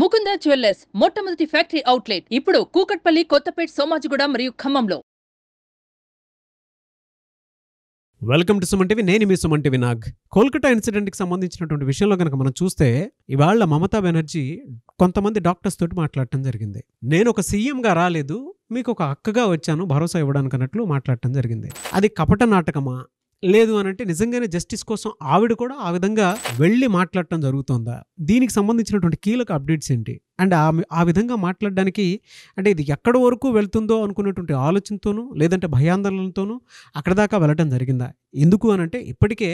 Mukunda jewellers మొట్టమొదటి factory outlet ఇప్పుడు కూకట్పల్లి కొత్తపేట సోమాజిగూడ మరియు ఖమ్మంలో వెల్కమ్ టు సుమంటివి నేను మీ సుమన్ టీవీ నాగ్ కోల్కతా ఇన్సిడెంట్కి సంబంధించినటువంటి విషయంలో కనుక మనం చూస్తే ఇవాళ మమతా బెనర్జీ కొంతమంది డాక్టర్స్ తోటి మాట్లాడటం జరిగింది నేను ఒక సీఎంగా రాలేదు మీకు ఒక అక్కగా వచ్చాను భరోసా ఇవ్వడానికి అన్నట్లు మాట్లాడటం జరిగింది అది కపట నాటకమా లేదు అని అంటే నిజంగానే జస్టిస్ కోసం ఆవిడ కూడా ఆ విధంగా వెళ్ళి మాట్లాడటం జరుగుతుందా దీనికి సంబంధించినటువంటి కీలక అప్డేట్స్ ఏంటి అండ్ ఆ విధంగా మాట్లాడడానికి అంటే ఇది ఎక్కడ వరకు వెళ్తుందో అనుకున్నటువంటి ఆలోచనతోనూ లేదంటే భయాందోళనతోనూ అక్కడ దాకా వెళ్ళడం జరిగిందా ఎందుకు అని అంటే ఇప్పటికే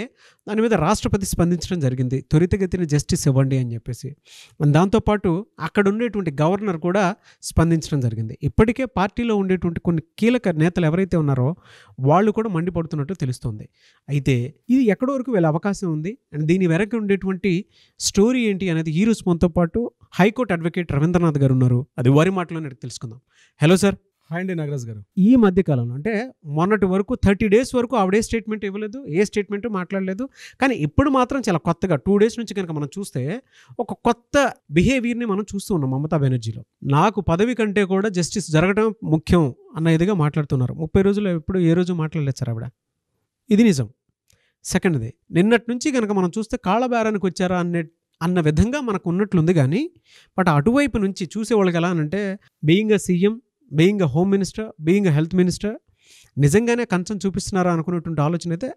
దాని మీద రాష్ట్రపతి స్పందించడం జరిగింది త్వరితగతిన జస్టిస్ ఇవ్వండి అని చెప్పేసి దాంతోపాటు అక్కడ ఉండేటువంటి గవర్నర్ కూడా స్పందించడం జరిగింది ఇప్పటికే పార్టీలో ఉండేటువంటి కొన్ని కీలక నేతలు ఎవరైతే ఉన్నారో వాళ్ళు కూడా మండిపడుతున్నట్టు తెలుస్తుంది అయితే ఇది ఎక్కడ వరకు వెళ్ళే అవకాశం ఉంది అండ్ దీని వెనక ఉండేటువంటి స్టోరీ ఏంటి అనేది ఈ రుస్మంతో పాటు హైకోర్టు అడ్వకేట్ అడ్వకేట్ రవీంద్రనాథ్ గారు ఉన్నారు అది వారి మాటలోనే తెలుసుకుందాం హలో సార్ హాయ్ అండి నాగరాజ్ గారు ఈ మధ్య కాలంలో అంటే మొన్నటి వరకు థర్టీ డేస్ వరకు ఆవిడే స్టేట్మెంట్ ఇవ్వలేదు ఏ స్టేట్మెంట్ మాట్లాడలేదు కానీ ఇప్పుడు మాత్రం చాలా కొత్తగా టూ డేస్ నుంచి కనుక మనం చూస్తే ఒక కొత్త బిహేవియర్ని మనం చూస్తూ ఉన్నాం మమతా బెనర్జీలో నాకు పదవి కంటే కూడా జస్టిస్ జరగడం ముఖ్యం అన్న ఇదిగా మాట్లాడుతున్నారు ముప్పై రోజులు ఎప్పుడు ఏ రోజు మాట్లాడలేదు సార్ ఆవిడ ఇది నిజం సెకండ్ది నిన్నటి నుంచి కనుక మనం చూస్తే కాళ్ళబేరానికి వచ్చారా అనే అన్న విధంగా మనకు ఉన్నట్లుంది కానీ బట్ అటువైపు నుంచి చూసేవాళ్ళకి ఎలా అంటే being a CM being a home minister being a health minister నిజంగానే కంచం చూపిస్తున్నారా అనుకున్నటువంటి ఆలోచన అయితే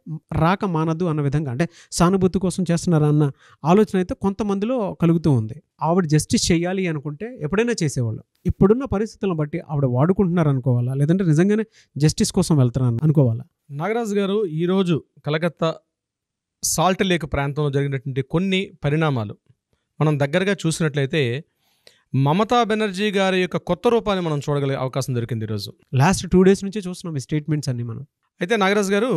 రాక మానదు అన్న విధంగా అంటే సానుభూతి కోసం చేస్తున్నారా అన్న ఆలోచన అయితే కొంతమందిలో కలుగుతూ ఉంది ఆవిడ జస్టిస్ చేయాలి అనుకుంటే ఎప్పుడైనా చేసేవాళ్ళు ఇప్పుడున్న పరిస్థితులను బట్టి ఆవిడ వాడుకుంటున్నారు అనుకోవాలా లేదంటే నిజంగానే జస్టిస్ కోసం వెళ్తున్నాను అనుకోవాలా నాగరాజు గారు ఈరోజు కలకత్తా సాల్ట్ లేక్ ప్రాంతంలో జరిగినటువంటి కొన్ని పరిణామాలు మనం దగ్గరగా చూసినట్లయితే మమతా బెనర్జీ గారి యొక్క కొత్త రూపాన్ని మనం చూడగలిగే అవకాశం దొరికింది ఈరోజు లాస్ట్ టూ డేస్ నుంచి చూస్తున్నాం ఈ స్టేట్మెంట్స్ అన్ని మనం అయితే నాగరాజ్ గారు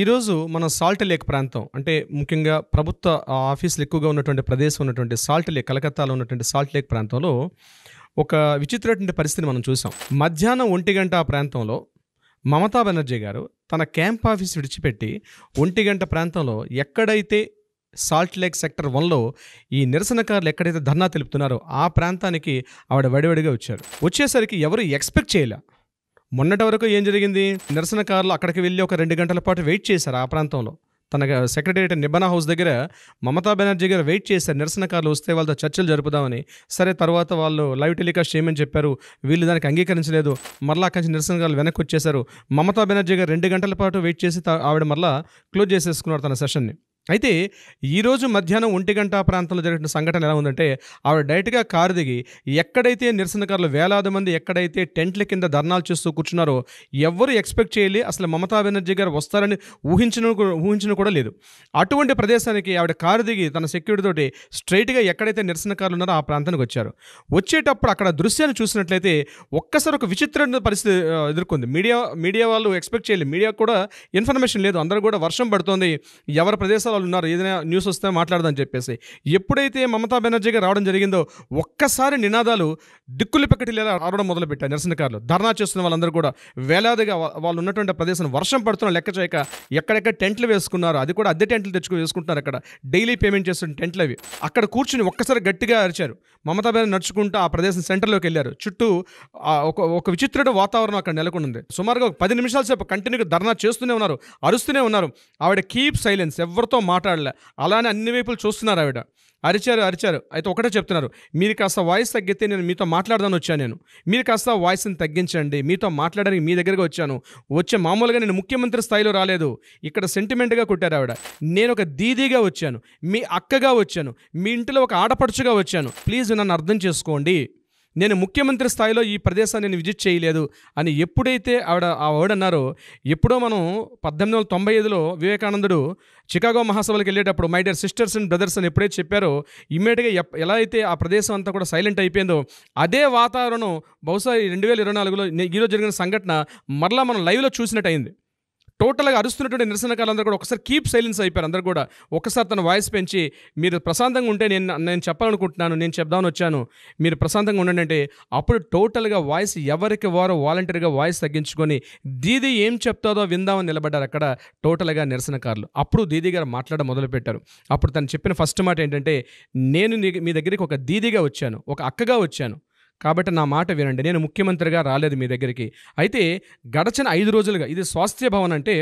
ఈరోజు మన సాల్ట్ లేక్ ప్రాంతం అంటే ముఖ్యంగా ప్రభుత్వ ఆఫీసులు ఎక్కువగా ఉన్నటువంటి ప్రదేశం ఉన్నటువంటి సాల్ట్ లేక్ కలకత్తాలో ఉన్నటువంటి సాల్ట్ లేక్ ప్రాంతంలో ఒక విచిత్రమైనటువంటి పరిస్థితిని మనం చూసాం మధ్యాహ్నం ఒంటి గంట ప్రాంతంలో మమతా బెనర్జీ గారు తన క్యాంప్ ఆఫీస్ విడిచిపెట్టి ఒంటిగంట ప్రాంతంలో ఎక్కడైతే సాల్ట్ లేక్ సెక్టర్ వన్లో ఈ నిరసనకారులు ఎక్కడైతే ధర్నా తెలుపుతున్నారో ఆ ప్రాంతానికి ఆవిడ వడివడిగా వచ్చారు వచ్చేసరికి ఎవరు ఎక్స్పెక్ట్ చేయలే మొన్నటి వరకు ఏం జరిగింది నిరసనకారులు అక్కడికి వెళ్ళి ఒక రెండు గంటల పాటు వెయిట్ చేశారు ఆ ప్రాంతంలో తన సెక్రటేరియట్ నిబన హౌస్ దగ్గర మమతా బెనర్జీ గారు వెయిట్ చేశారు నిరసనకారులు వస్తే వాళ్ళతో చర్చలు జరుపుదామని సరే తర్వాత వాళ్ళు లైవ్ టెలికాస్ట్ చేయమని చెప్పారు వీళ్ళు దానికి అంగీకరించలేదు మరలా అక్కడి నుంచి నిరసనకారులు వెనక్కి వచ్చేశారు మమతా బెనర్జీ గారు రెండు గంటల పాటు వెయిట్ చేసి ఆవిడ మరలా క్లోజ్ చేసేసుకున్నారు తన సెషన్ని అయితే ఈరోజు మధ్యాహ్నం ఒంటి గంట ప్రాంతంలో జరిగిన సంఘటన ఎలా ఉందంటే ఆవిడ డైరెక్ట్గా కారు దిగి ఎక్కడైతే నిరసనకారులు వేలాది మంది ఎక్కడైతే టెంట్ల కింద ధర్నాలు చేస్తూ కూర్చున్నారో ఎవరు ఎక్స్పెక్ట్ చేయాలి అసలు మమతా బెనర్జీ గారు వస్తారని ఊహించిన ఊహించిన కూడా లేదు అటువంటి ప్రదేశానికి ఆవిడ కారు దిగి తన సెక్యూరిటీతోటి స్ట్రైట్గా ఎక్కడైతే నిరసనకారులు ఉన్నారో ఆ ప్రాంతానికి వచ్చారు వచ్చేటప్పుడు అక్కడ దృశ్యాన్ని చూసినట్లయితే ఒక్కసారి ఒక విచిత్రమైన పరిస్థితి ఎదుర్కొంది మీడియా మీడియా వాళ్ళు ఎక్స్పెక్ట్ చేయాలి మీడియా కూడా ఇన్ఫర్మేషన్ లేదు అందరూ కూడా వర్షం పడుతోంది ఎవరి ప్రదేశాలు వాళ్ళు ఉన్నారు ఏదైనా న్యూస్ వస్తే మాట్లాడదాం చెప్పేసి ఎప్పుడైతే మమతా బెనర్జీగా రావడం జరిగిందో ఒక్కసారి నినాదాలు దిక్కులు పెక్కటిలేలా రావడం మొదలుపెట్టారు నిరసనకారులు ధర్నా చేస్తున్న వాళ్ళందరూ కూడా వేలాదిగా వాళ్ళు ఉన్నటువంటి ప్రదేశం వర్షం పడుతున్న లెక్క చేయక ఎక్కడెక్కడ టెంట్లు వేసుకున్నారు అది కూడా అద్దె టెంట్లు తెచ్చుకు వేసుకుంటున్నారు అక్కడ డైలీ పేమెంట్ చేస్తున్న టెంట్లు అవి అక్కడ కూర్చుని ఒక్కసారి గట్టిగా అరిచారు మమతా బెనర్జీ నడుచుకుంటూ ఆ ప్రదేశం సెంటర్లోకి వెళ్ళారు చుట్టూ ఒక ఒక విచిత్రుడు వాతావరణం అక్కడ నెలకొంది సుమారుగా ఒక పది నిమిషాల సేపు కంటిన్యూగా ధర్నా చేస్తూనే ఉన్నారు అరుస్తూనే ఉన్నారు ఆవిడ కీప్ సైలెన్స్ ఎవరితో మాట్లాడలే అలానే అన్ని వైపులు చూస్తున్నారు ఆవిడ అరిచారు అరిచారు అయితే ఒకటే చెప్తున్నారు మీరు కాస్త వాయిస్ తగ్గితే నేను మీతో మాట్లాడదాను వచ్చాను నేను మీరు కాస్త వాయిస్ని తగ్గించండి మీతో మాట్లాడడానికి మీ దగ్గరకు వచ్చాను వచ్చే మామూలుగా నేను ముఖ్యమంత్రి స్థాయిలో రాలేదు ఇక్కడ సెంటిమెంట్గా కొట్టారు ఆవిడ నేను ఒక దీదీగా వచ్చాను మీ అక్కగా వచ్చాను మీ ఇంటిలో ఒక ఆడపడుచుగా వచ్చాను ప్లీజ్ నన్ను అర్థం చేసుకోండి నేను ముఖ్యమంత్రి స్థాయిలో ఈ ప్రదేశాన్ని నేను విజిట్ చేయలేదు అని ఎప్పుడైతే ఆవిడ ఆ వర్డ్ అన్నారో ఎప్పుడో మనం పద్దెనిమిది వందల తొంభై ఐదులో వివేకానందుడు చికాగో మహాసభలకు వెళ్ళేటప్పుడు my dear sisters and brothers అని ఎప్పుడైతే చెప్పారో ఇమ్మీడియట్గా ఎలా అయితే ఆ ప్రదేశం అంతా కూడా సైలెంట్ అయిపోయిందో అదే వాతావరణం బహుశా రెండు వేల ఇరవై నాలుగులో ఈరోజు జరిగిన సంఘటన మరలా మనం లైవ్లో చూసినట్టు అయింది టోటల్గా అరుస్తున్నటువంటి నిరసనకారులందరూ కూడా ఒకసారి కీప్ సైలెన్స్ అయిపోయారు అందరూ కూడా ఒకసారి తన వాయిస్ పెంచి మీరు ప్రశాంతంగా ఉంటే నేను నేను చెప్పాలనుకుంటున్నాను నేను చెప్దామని వచ్చాను మీరు ప్రశాంతంగా ఉండండి అంటే అప్పుడు టోటల్గా వాయిస్ ఎవరికి వారు వాలంటీర్గా వాయిస్ తగ్గించుకొని దీది ఏం చెప్తాదో విందామని నిలబడ్డారు అక్కడ టోటల్గా నిరసనకారులు అప్పుడు దీది గారు మాట్లాడడం మొదలుపెట్టారు అప్పుడు తను చెప్పిన ఫస్ట్ మాట ఏంటంటే నేను మీ దగ్గరికి ఒక దీదిగా వచ్చాను ఒక అక్కగా వచ్చాను కాబట్టి నా మాట వినండి నేను ముఖ్యమంత్రిగా రాలేదు మీ దగ్గరికి అయితే గడచిన ఐదు రోజులుగా ఇది స్వాస్థ్య భవన్ అంటే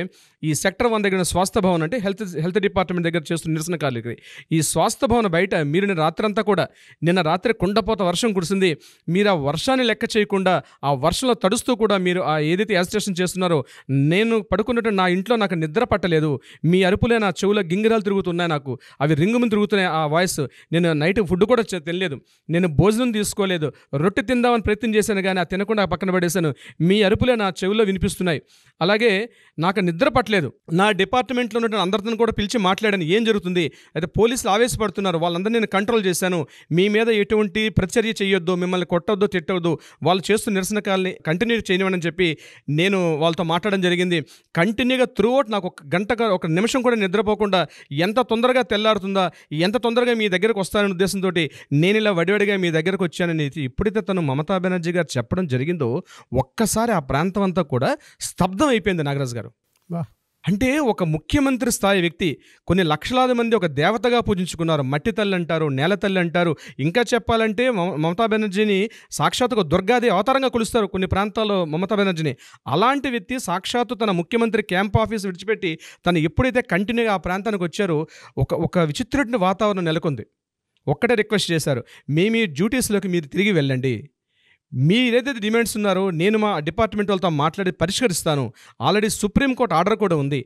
ఈ సెక్టర్ వన్ దగ్గర స్వాస్థ్య భవన్ అంటే హెల్త్ హెల్త్ డిపార్ట్మెంట్ దగ్గర చేస్తున్న నిరసన కార్యక్రమం ఈ స్వాస్థ్య భవన్ బయట మీరు నిన్న రాత్రంతా కూడా నిన్న రాత్రి కుండపోత వర్షం కురిసింది మీరు ఆ వర్షాన్ని లెక్క చేయకుండా ఆ వర్షంలో తడుస్తూ కూడా మీరు ఆ ఏదైతే యాజిటేషన్ చేస్తున్నారో నేను పడుకున్నట్టు నా ఇంట్లో నాకు నిద్ర పట్టలేదు మీ అరుపులే నా చెవుల గింగిరాలు తిరుగుతున్నాయి నాకు అవి రింగుమని తిరుగుతున్నాయి ఆ వాయిస్ నేను నైట్ ఫుడ్ కూడా తెలియలేదు నేను భోజనం తీసుకోలేదు రొట్టె తిందామని ప్రయత్నం చేశాను కానీ ఆ తినకుండా పక్కన పడేశాను మీ అరుపులే నా చెవిలో వినిపిస్తున్నాయి అలాగే నాకు నిద్ర పట్టలేదు నా డిపార్ట్మెంట్లో ఉన్న అందరితో కూడా పిలిచి మాట్లాడాను ఏం జరుగుతుంది అయితే పోలీసులు ఆవేశపడుతున్నారు వాళ్ళందరినీ నేను కంట్రోల్ చేశాను మీ మీద ఎటువంటి ప్రతిచర్య చేయొద్దు మిమ్మల్ని కొట్టవద్దు తిట్టవద్దు వాళ్ళు చేస్తున్న నిరసనకాలని కంటిన్యూ చేయనివ్వని చెప్పి నేను వాళ్ళతో మాట్లాడడం జరిగింది కంటిన్యూగా త్రూఅవుట్ నాకు ఒక గంట ఒక నిమిషం కూడా నిద్రపోకుండా ఎంత తొందరగా తెల్లారుతుందా ఎంత తొందరగా మీ దగ్గరకు వస్తాననే ఉద్దేశంతో నేను ఇలా వడివడిగా మీ దగ్గరకు వచ్చానని ఇప్పుడు ఎప్పుడైతే తను మమతా బెనర్జీ గారు చెప్పడం జరిగిందో ఒక్కసారి ఆ ప్రాంతం అంతా కూడా స్తబ్దం అయిపోయింది నాగరాజ్ గారు అంటే ఒక ముఖ్యమంత్రి స్థాయి వ్యక్తి కొన్ని లక్షలాది మంది ఒక దేవతగా పూజించుకున్నారు మట్టి తల్లి అంటారు నేల తల్లి అంటారు ఇంకా చెప్పాలంటే మమతా బెనర్జీని సాక్షాత్ ఒక దుర్గాది అవతారంగా కొలుస్తారు కొన్ని ప్రాంతాల్లో మమతా బెనర్జీని అలాంటి వ్యక్తి సాక్షాత్తు తన ముఖ్యమంత్రి క్యాంప్ ఆఫీస్ విడిచిపెట్టి తను ఎప్పుడైతే కంటిన్యూగా ఆ ప్రాంతానికి వచ్చారో ఒక ఒక విచిత్రమైన వాతావరణం నెలకొంది ఒక్కటే రిక్వెస్ట్ చేశారు మీ మీ డ్యూటీస్లోకి మీరు తిరిగి వెళ్ళండి మీ ఏదైతే డిమాండ్స్ ఉన్నారో నేను మా డిపార్ట్మెంట్ వాళ్ళతో మాట్లాడి పరిష్కరిస్తాను ఆల్రెడీ సుప్రీంకోర్టు ఆర్డర్ కూడా ఉంది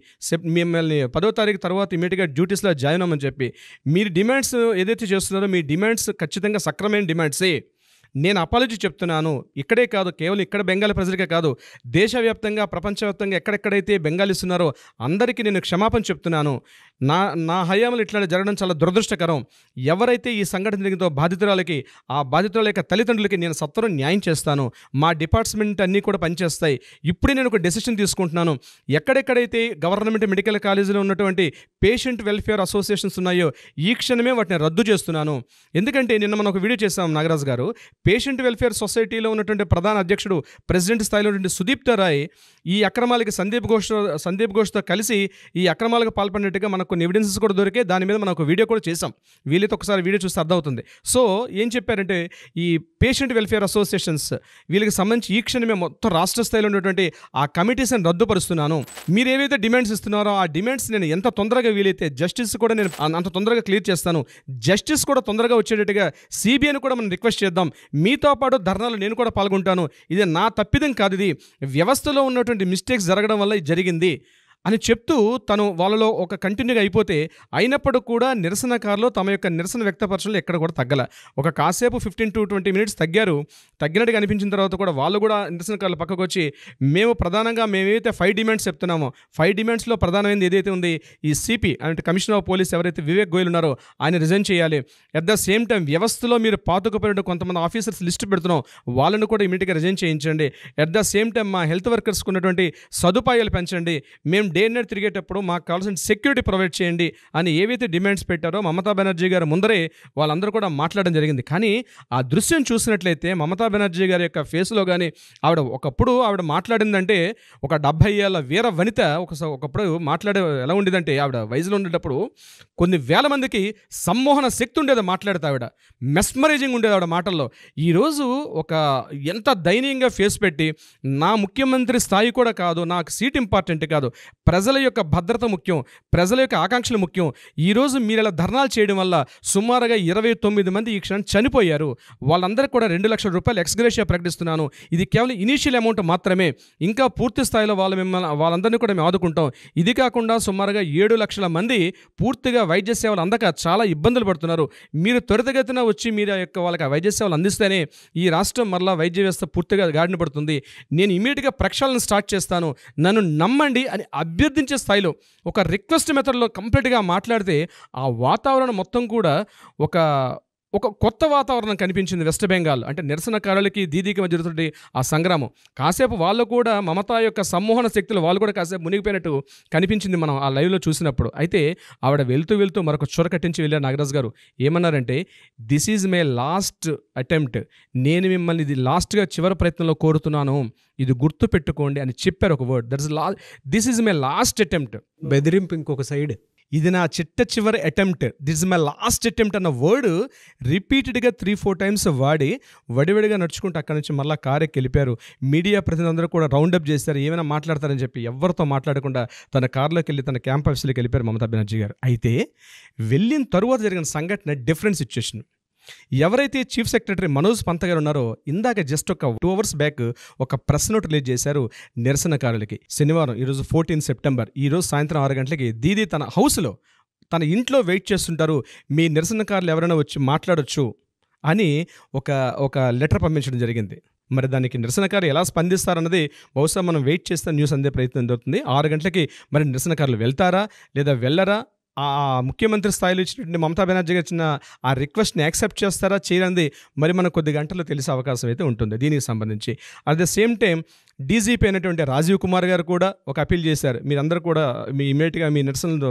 మిమ్మల్ని పదో తారీఖు తర్వాత ఇమీడియట్గా డ్యూటీస్లో జాయిన్ అవ్వమని చెప్పి మీరు డిమాండ్స్ ఏదైతే చేస్తున్నారో మీ డిమాండ్స్ ఖచ్చితంగా సక్రమైన డిమాండ్సే నేను అపాలజీ చెప్తున్నాను ఇక్కడే కాదు కేవలం ఇక్కడ బెంగాలీ ప్రజలకే కాదు దేశవ్యాప్తంగా ప్రపంచవ్యాప్తంగా ఎక్కడెక్కడైతే బెంగాలీస్ ఉన్నారో అందరికీ నేను క్షమాపణ చెప్తున్నాను నా నా హయాంలో ఇట్లాంటి జరగడం చాలా దురదృష్టకరం ఎవరైతే ఈ సంఘటన జరిగిందో బాధితురాలకి ఆ బాధితురాల యొక్క తల్లిదండ్రులకి నేను సత్వరం న్యాయం చేస్తాను మా డిపార్ట్మెంట్ అన్నీ కూడా పనిచేస్తాయి ఇప్పుడే నేను ఒక డెసిషన్ తీసుకుంటున్నాను ఎక్కడెక్కడైతే గవర్నమెంట్ మెడికల్ కాలేజీలో ఉన్నటువంటి పేషెంట్ వెల్ఫేర్ అసోసియేషన్స్ ఉన్నాయో ఈ క్షణమే వాటిని రద్దు చేస్తున్నాను ఎందుకంటే నిన్న మనం ఒక వీడియో చేసాం నాగరాజ్ గారు పేషెంట్ వెల్ఫేర్ సొసైటీలో ఉన్నటువంటి ప్రధాన అధ్యక్షుడు ప్రెసిడెంట్ స్థాయిలో ఉన్నటువంటి సుదీప్ రాయ్ ఈ అక్రమాలకి సందీప్ ఘోష్ సందీప్ ఘోష్తో కలిసి ఈ అక్రమాలకు పాల్పడినట్టుగా మనకు మనకు కొన్ని ఎవిడెన్సెస్ కూడా దొరికే దాని మీద మనం ఒక వీడియో కూడా చేసాం వీళ్ళైతే ఒకసారి వీడియో చూస్తే అర్థమవుతుంది సో ఏం చెప్పారంటే ఈ పేషెంట్ వెల్ఫేర్ అసోసియేషన్స్ వీళ్ళకి సంబంధించి ఈ క్షణమే మొత్తం రాష్ట్ర స్థాయిలో ఉన్నటువంటి ఆ కమిటీస్ని రద్దుపరుస్తున్నాను మీరు ఏవైతే డిమాండ్స్ ఇస్తున్నారో ఆ డిమాండ్స్ నేను ఎంత తొందరగా వీలైతే జస్టిస్ కూడా నేను అంత తొందరగా క్లియర్ చేస్తాను జస్టిస్ కూడా తొందరగా వచ్చేటట్టుగా సిబిఐని కూడా మనం రిక్వెస్ట్ చేద్దాం మీతో పాటు ధర్నాలు నేను కూడా పాల్గొంటాను ఇది నా తప్పిదం కాదు ఇది వ్యవస్థలో ఉన్నటువంటి మిస్టేక్స్ జరగడం వల్ల ఇది జరిగింది అని చెప్తూ తను వాళ్ళలో ఒక కంటిన్యూగా అయిపోతే అయినప్పుడు కూడా నిరసనకారులు తమ యొక్క నిరసన వ్యక్తపరచడంలో ఎక్కడ కూడా తగ్గల ఒక కాసేపు ఫిఫ్టీన్ టు ట్వంటీ మినిట్స్ తగ్గారు తగ్గినట్టుగా అనిపించిన తర్వాత కూడా వాళ్ళు కూడా నిరసనకారులు పక్కకు వచ్చి మేము ప్రధానంగా మేమైతే ఫైవ్ డిమాండ్స్ చెప్తున్నామో ఫైవ్ డిమాండ్స్లో ప్రధానమైనది ఏదైతే ఉంది ఈ సిపి అంటే కమిషనర్ ఆఫ్ పోలీస్ ఎవరైతే వివేక్ గోయల్ ఉన్నారో ఆయన రిజైన్ చేయాలి అట్ ద సేమ్ టైం వ్యవస్థలో మీరు పాతుకుపోయిన కొంతమంది ఆఫీసర్స్ లిస్ట్ పెడుతున్నాం వాళ్ళను కూడా ఇమీడియట్గా రిజైన్ చేయించండి అట్ ద సేమ్ టైం మా హెల్త్ వర్కర్స్కి ఉన్నటువంటి సదుపాయాలు పెంచండి మేము మేము డే నైట్ తిరిగేటప్పుడు మాకు కావాల్సిన సెక్యూరిటీ ప్రొవైడ్ చేయండి అని ఏవైతే డిమాండ్స్ పెట్టారో మమతా బెనర్జీ గారు ముందరే వాళ్ళందరూ కూడా మాట్లాడడం జరిగింది కానీ ఆ దృశ్యం చూసినట్లయితే మమతా బెనర్జీ గారి యొక్క ఫేస్లో కానీ ఆవిడ ఒకప్పుడు ఆవిడ మాట్లాడిందంటే ఒక డెబ్భై ఏళ్ళ వీర వనిత ఒక ఒకప్పుడు మాట్లాడే ఎలా ఉండేదంటే ఆవిడ వయసులో ఉండేటప్పుడు కొన్ని వేల మందికి సమ్మోహన శక్తి ఉండేది మాట్లాడతా ఆవిడ మెస్మరైజింగ్ ఉండేది ఆవిడ మాటల్లో ఈరోజు ఒక ఎంత దయనీయంగా ఫేస్ పెట్టి నా ముఖ్యమంత్రి స్థాయి కూడా కాదు నాకు సీట్ ఇంపార్టెంట్ కాదు ప్రజల యొక్క భద్రత ముఖ్యం ప్రజల యొక్క ఆకాంక్షలు ముఖ్యం ఈరోజు మీరు ఇలా ధర్నాలు చేయడం వల్ల సుమారుగా ఇరవై తొమ్మిది మంది ఈ క్షణం చనిపోయారు వాళ్ళందరికీ కూడా రెండు లక్షల రూపాయలు ఎక్స్గ్రేషియా ప్రకటిస్తున్నాను ఇది కేవలం ఇనీషియల్ అమౌంట్ మాత్రమే ఇంకా పూర్తి స్థాయిలో వాళ్ళ మిమ్మల్ని వాళ్ళందరినీ కూడా మేము ఆదుకుంటాం ఇది కాకుండా సుమారుగా ఏడు లక్షల మంది పూర్తిగా వైద్య సేవలు అందక చాలా ఇబ్బందులు పడుతున్నారు మీరు త్వరితగతిన వచ్చి మీరు యొక్క వాళ్ళకి వైద్య సేవలు అందిస్తేనే ఈ రాష్ట్రం మరలా వైద్య వ్యవస్థ పూర్తిగా గాడిన పడుతుంది నేను ఇమీడియట్గా ప్రక్షాళన స్టార్ట్ చేస్తాను నన్ను నమ్మండి అని అభి అభ్యర్థించే స్థాయిలో ఒక రిక్వెస్ట్ మెథడ్లో కంప్లీట్గా మాట్లాడితే ఆ వాతావరణం మొత్తం కూడా ఒక ఒక కొత్త వాతావరణం కనిపించింది వెస్ట్ బెంగాల్ అంటే నిరసనకారులకి దీదీకి మధ్య జరుగుతుంది ఆ సంగ్రామం కాసేపు వాళ్ళు కూడా మమతా యొక్క సమ్మోహన శక్తులు వాళ్ళు కూడా కాసేపు మునిగిపోయినట్టు కనిపించింది మనం ఆ లైవ్లో చూసినప్పుడు అయితే ఆవిడ వెళ్తూ వెళ్తూ మరొక కట్టించి వెళ్ళారు నాగరాజ్ గారు ఏమన్నారంటే this is my last attempt నేను మిమ్మల్ని ఇది లాస్ట్గా చివరి ప్రయత్నంలో కోరుతున్నాను ఇది గుర్తు పెట్టుకోండి అని చెప్పారు ఒక వర్డ్ దట్ ఇస్ లా this is my last attempt బెదిరింపు ఇంకొక సైడ్ ఇది నా చిట్ట చివరి attempt this my last attempt అన్న వర్డ్ రిపీటెడ్గా త్రీ ఫోర్ టైమ్స్ వాడి వడివడిగా నడుచుకుంటూ అక్కడి నుంచి మళ్ళీ కారే కెలిపారు మీడియా ప్రతినిధులందరూ కూడా రౌండప్ చేశారు ఏమైనా మాట్లాడతారని చెప్పి ఎవరితో మాట్లాడకుండా తన కార్లోకి వెళ్ళి తన ఆఫీస్లోకి వెళ్ళిపోయారు మమతా బెనర్జీ గారు అయితే వెళ్ళిన తరువాత జరిగిన సంఘటన డిఫరెంట్ సిచ్యువేషన్ ఎవరైతే చీఫ్ సెక్రటరీ మనోజ్ పంత గారు ఉన్నారో ఇందాక జస్ట్ ఒక టూ అవర్స్ బ్యాక్ ఒక ప్రెస్ నోట్ రిలీజ్ చేశారు నిరసనకారులకి శనివారం ఈరోజు ఫోర్టీన్ సెప్టెంబర్ ఈరోజు సాయంత్రం ఆరు గంటలకి దీదీ తన హౌస్లో తన ఇంట్లో వెయిట్ చేస్తుంటారు మీ నిరసనకారులు ఎవరైనా వచ్చి మాట్లాడొచ్చు అని ఒక ఒక లెటర్ పంపించడం జరిగింది మరి దానికి నిరసనకారులు ఎలా స్పందిస్తారన్నది బహుశా మనం వెయిట్ చేస్తే న్యూస్ అందే ప్రయత్నం జరుగుతుంది ఆరు గంటలకి మరి నిరసనకారులు వెళ్తారా లేదా వెళ్ళరా ఆ ముఖ్యమంత్రి స్థాయిలో ఇచ్చినటువంటి మమతా బెనర్జీ గారు ఇచ్చిన ఆ రిక్వెస్ట్ని యాక్సెప్ట్ చేస్తారా చేయరంది మరి మనకు కొద్ది గంటల్లో తెలిసే అవకాశం అయితే ఉంటుంది దీనికి సంబంధించి at the same time DGP అయినటువంటి రాజీవ్ కుమార్ గారు కూడా ఒక అపీల్ చేశారు మీరందరూ కూడా మీ ఇమీడియట్గా మీ నిరసనలు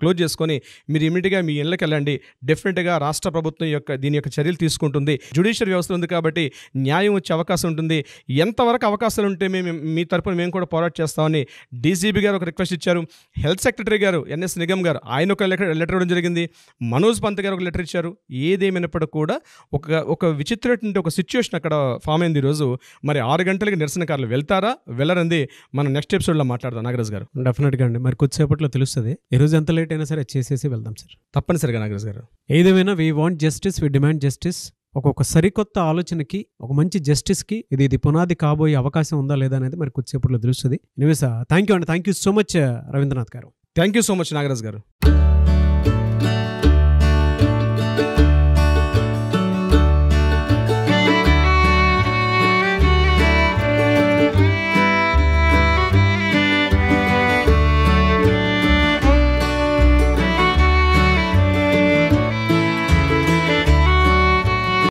క్లోజ్ చేసుకొని మీరు ఇమీడియట్గా మీ ఇళ్ళకి వెళ్ళండి డెఫినెట్గా రాష్ట్ర ప్రభుత్వం యొక్క దీని యొక్క చర్యలు తీసుకుంటుంది జ్యుడిషియల్ వ్యవస్థ ఉంది కాబట్టి న్యాయం వచ్చే అవకాశం ఉంటుంది ఎంతవరకు అవకాశాలు ఉంటే మేము మీ తరపున మేము కూడా పోరాట చేస్తామని డీజీపీ గారు ఒక రిక్వెస్ట్ ఇచ్చారు health secretary garu N S Nigam Begum garu ఆయన ఒక లెటర్ లెటర్ ఇవ్వడం జరిగింది మనోజ్ పంత్ గారు ఒక లెటర్ ఇచ్చారు ఏదేమైనప్పటికీ కూడా ఒక ఒక విచిత్రమైనటువంటి ఒక సిచ్యువేషన్ అక్కడ ఫామ్ అయింది ఈరోజు మరి ఆరు గంటలకి నిరసనకారులు వెళ్తారా వెళ్ళరంది మనం నెక్స్ట్ ఎపిసోడ్లో మాట్లాడదాం నాగరాజ్ గారు డెఫినెట్గా అండి మరి కొద్దిసేపట్లో తెలుస్తుంది ఈరోజు ఎంత లేట్ అయినా సరే చేసేసి వెళ్దాం సార్ తప్పనిసరిగా నాగరాజ్ గారు ఏదేమైనా we want justice we demand justice ఒక్కొక్క సరికొత్త ఆలోచనకి ఒక మంచి జస్టిస్కి ఇది ఇది పునాది కాబోయే అవకాశం ఉందా లేదా అనేది మరి కొద్దిసేపట్లో తెలుస్తుంది ఎనివేస్ థ్యాంక్ యూ అండి thank you so much Ravindranath garu thank you so much Nagaraj గారు